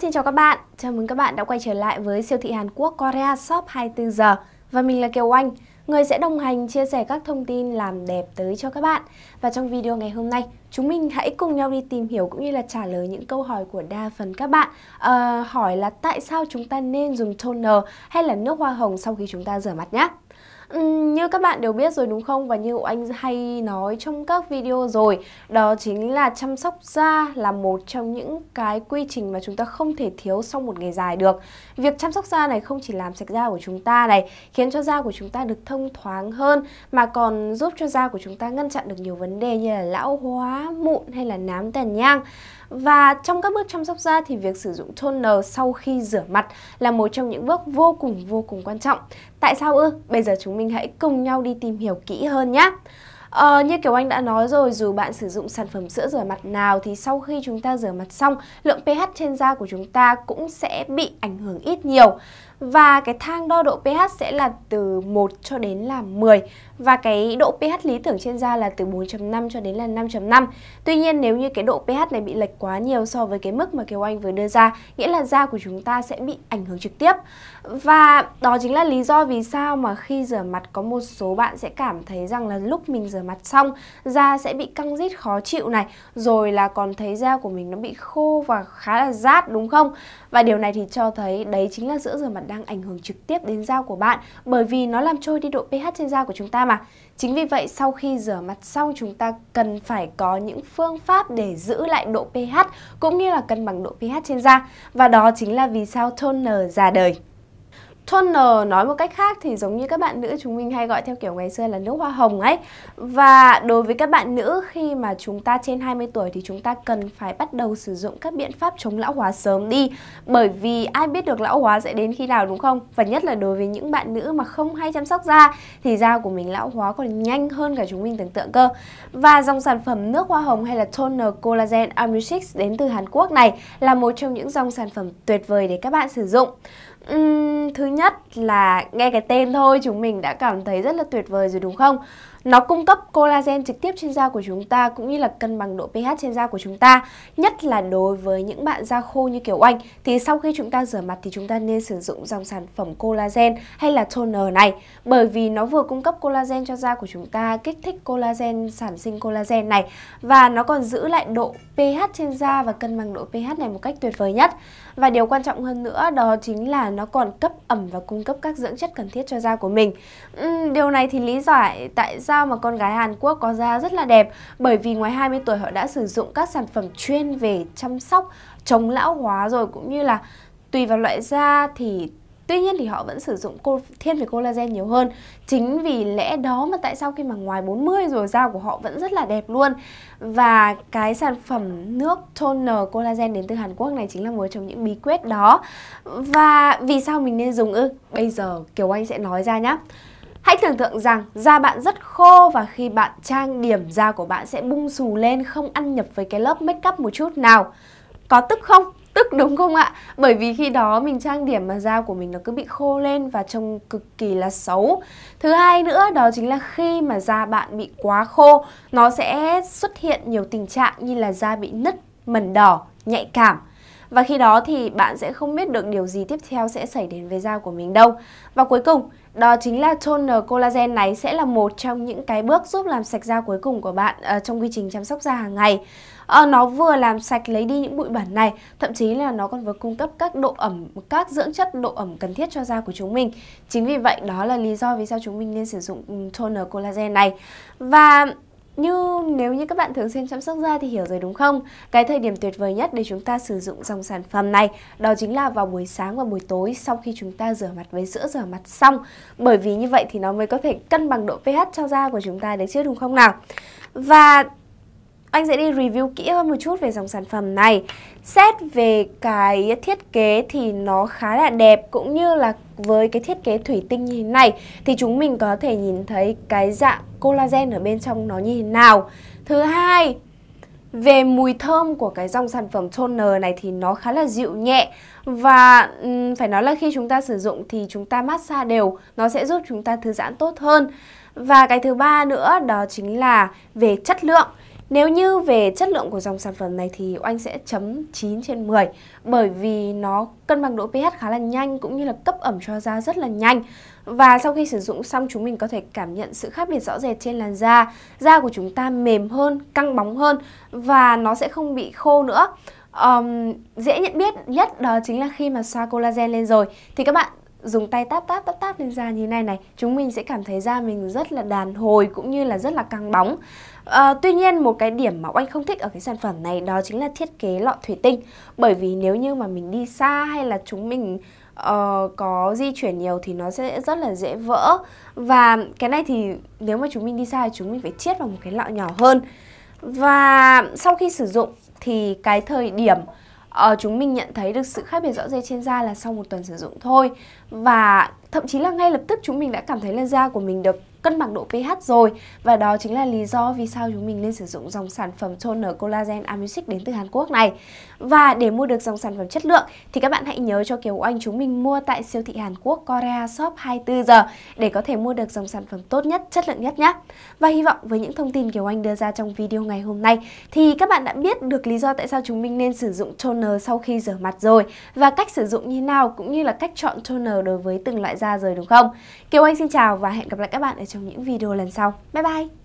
xin chào các bạn. Chào mừng các bạn đã quay trở lại với siêu thị Hàn Quốc Korea Shop 24 giờ. Và mình là Kiều Oanh, người sẽ đồng hành chia sẻ các thông tin làm đẹp tới cho các bạn. Và trong video ngày hôm nay, chúng mình hãy cùng nhau đi tìm hiểu cũng như là trả lời những câu hỏi của đa phần các bạn. À, hỏi là tại sao chúng ta nên dùng toner hay là nước hoa hồng sau khi chúng ta rửa mặt nhé như các bạn đều biết rồi đúng không và như anh hay nói trong các video rồi đó chính là chăm sóc da là một trong những cái quy trình mà chúng ta không thể thiếu sau một ngày dài được việc chăm sóc da này không chỉ làm sạch da của chúng ta này khiến cho da của chúng ta được thông thoáng hơn mà còn giúp cho da của chúng ta ngăn chặn được nhiều vấn đề như là lão hóa mụn hay là nám tàn nhang và trong các bước chăm sóc da thì việc sử dụng toner sau khi rửa mặt là một trong những bước vô cùng vô cùng quan trọng. Tại sao ư? Bây giờ chúng mình hãy cùng nhau đi tìm hiểu kỹ hơn nhé. Ờ, như kiểu anh đã nói rồi, dù bạn sử dụng sản phẩm sữa rửa mặt nào thì sau khi chúng ta rửa mặt xong, lượng pH trên da của chúng ta cũng sẽ bị ảnh hưởng ít nhiều. Và cái thang đo độ pH sẽ là từ 1 cho đến là 10 và cái độ pH lý tưởng trên da là từ 4.5 cho đến là 5.5. Tuy nhiên nếu như cái độ pH này bị lệch quá nhiều so với cái mức mà Kiều Anh vừa đưa ra, nghĩa là da của chúng ta sẽ bị ảnh hưởng trực tiếp. Và đó chính là lý do vì sao mà khi rửa mặt có một số bạn sẽ cảm thấy rằng là lúc mình rửa mặt xong da sẽ bị căng rít khó chịu này Rồi là còn thấy da của mình nó bị khô và khá là rát đúng không? Và điều này thì cho thấy đấy chính là sữa rửa mặt đang ảnh hưởng trực tiếp đến da của bạn Bởi vì nó làm trôi đi độ pH trên da của chúng ta mà Chính vì vậy sau khi rửa mặt xong chúng ta cần phải có những phương pháp để giữ lại độ pH cũng như là cân bằng độ pH trên da Và đó chính là vì sao toner ra đời Toner ờ, nói một cách khác thì giống như các bạn nữ chúng mình hay gọi theo kiểu ngày xưa là nước hoa hồng ấy Và đối với các bạn nữ khi mà chúng ta trên 20 tuổi thì chúng ta cần phải bắt đầu sử dụng các biện pháp chống lão hóa sớm đi Bởi vì ai biết được lão hóa sẽ đến khi nào đúng không? Và nhất là đối với những bạn nữ mà không hay chăm sóc da thì da của mình lão hóa còn nhanh hơn cả chúng mình tưởng tượng cơ Và dòng sản phẩm nước hoa hồng hay là toner collagen Amrishix đến từ Hàn Quốc này là một trong những dòng sản phẩm tuyệt vời để các bạn sử dụng Uhm, thứ nhất là nghe cái tên thôi chúng mình đã cảm thấy rất là tuyệt vời rồi đúng không? Nó cung cấp collagen trực tiếp trên da của chúng ta cũng như là cân bằng độ pH trên da của chúng ta. Nhất là đối với những bạn da khô như kiểu anh thì sau khi chúng ta rửa mặt thì chúng ta nên sử dụng dòng sản phẩm collagen hay là toner này bởi vì nó vừa cung cấp collagen cho da của chúng ta, kích thích collagen, sản sinh collagen này và nó còn giữ lại độ pH trên da và cân bằng độ pH này một cách tuyệt vời nhất. Và điều quan trọng hơn nữa đó chính là nó còn cấp ẩm và cung cấp các dưỡng chất cần thiết cho da của mình. Điều này thì lý giải tại sao sao mà con gái Hàn Quốc có da rất là đẹp bởi vì ngoài 20 tuổi họ đã sử dụng các sản phẩm chuyên về chăm sóc chống lão hóa rồi cũng như là tùy vào loại da thì Tuy nhiên thì họ vẫn sử dụng cô, thiên về collagen nhiều hơn Chính vì lẽ đó mà tại sao khi mà ngoài 40 rồi da của họ vẫn rất là đẹp luôn Và cái sản phẩm nước toner collagen đến từ Hàn Quốc này chính là một trong những bí quyết đó Và vì sao mình nên dùng ư? bây giờ Kiều Anh sẽ nói ra nhé Hãy tưởng tượng rằng da bạn rất khô và khi bạn trang điểm da của bạn sẽ bung xù lên không ăn nhập với cái lớp make up một chút nào. Có tức không? Tức đúng không ạ? Bởi vì khi đó mình trang điểm mà da của mình nó cứ bị khô lên và trông cực kỳ là xấu. Thứ hai nữa đó chính là khi mà da bạn bị quá khô, nó sẽ xuất hiện nhiều tình trạng như là da bị nứt, mẩn đỏ, nhạy cảm và khi đó thì bạn sẽ không biết được điều gì tiếp theo sẽ xảy đến với da của mình đâu. Và cuối cùng, đó chính là toner collagen này sẽ là một trong những cái bước giúp làm sạch da cuối cùng của bạn uh, trong quy trình chăm sóc da hàng ngày. Uh, nó vừa làm sạch lấy đi những bụi bẩn này, thậm chí là nó còn vừa cung cấp các độ ẩm, các dưỡng chất độ ẩm cần thiết cho da của chúng mình. Chính vì vậy đó là lý do vì sao chúng mình nên sử dụng ừ, toner collagen này. Và như nếu như các bạn thường xuyên chăm sóc da thì hiểu rồi đúng không? Cái thời điểm tuyệt vời nhất để chúng ta sử dụng dòng sản phẩm này đó chính là vào buổi sáng và buổi tối sau khi chúng ta rửa mặt với sữa rửa mặt xong. Bởi vì như vậy thì nó mới có thể cân bằng độ pH cho da của chúng ta đấy chứ đúng không nào? Và anh sẽ đi review kỹ hơn một chút về dòng sản phẩm này. Xét về cái thiết kế thì nó khá là đẹp cũng như là với cái thiết kế thủy tinh như thế này thì chúng mình có thể nhìn thấy cái dạng collagen ở bên trong nó như thế nào. Thứ hai, về mùi thơm của cái dòng sản phẩm toner này thì nó khá là dịu nhẹ và phải nói là khi chúng ta sử dụng thì chúng ta massage đều nó sẽ giúp chúng ta thư giãn tốt hơn. Và cái thứ ba nữa đó chính là về chất lượng. Nếu như về chất lượng của dòng sản phẩm này thì Oanh sẽ chấm 9 trên 10 bởi vì nó cân bằng độ pH khá là nhanh cũng như là cấp ẩm cho da rất là nhanh. Và sau khi sử dụng xong chúng mình có thể cảm nhận sự khác biệt rõ rệt trên làn da. Da của chúng ta mềm hơn, căng bóng hơn và nó sẽ không bị khô nữa. Um, dễ nhận biết nhất đó chính là khi mà xoa collagen lên rồi thì các bạn dùng tay táp táp táp táp lên da như này này chúng mình sẽ cảm thấy da mình rất là đàn hồi cũng như là rất là căng bóng à, tuy nhiên một cái điểm mà oanh không thích ở cái sản phẩm này đó chính là thiết kế lọ thủy tinh bởi vì nếu như mà mình đi xa hay là chúng mình uh, có di chuyển nhiều thì nó sẽ rất là dễ vỡ và cái này thì nếu mà chúng mình đi xa thì chúng mình phải chiết vào một cái lọ nhỏ hơn và sau khi sử dụng thì cái thời điểm ờ chúng mình nhận thấy được sự khác biệt rõ rệt trên da là sau một tuần sử dụng thôi và thậm chí là ngay lập tức chúng mình đã cảm thấy là da của mình được cân bằng độ pH rồi và đó chính là lý do vì sao chúng mình nên sử dụng dòng sản phẩm toner collagen Amusic đến từ Hàn Quốc này. Và để mua được dòng sản phẩm chất lượng thì các bạn hãy nhớ cho Kiều Anh chúng mình mua tại siêu thị Hàn Quốc Korea Shop 24 giờ để có thể mua được dòng sản phẩm tốt nhất, chất lượng nhất nhé. Và hy vọng với những thông tin Kiều Anh đưa ra trong video ngày hôm nay thì các bạn đã biết được lý do tại sao chúng mình nên sử dụng toner sau khi rửa mặt rồi và cách sử dụng như nào cũng như là cách chọn toner đối với từng loại da rồi đúng không? Kiều Anh xin chào và hẹn gặp lại các bạn ở trong những video lần sau. Bye bye!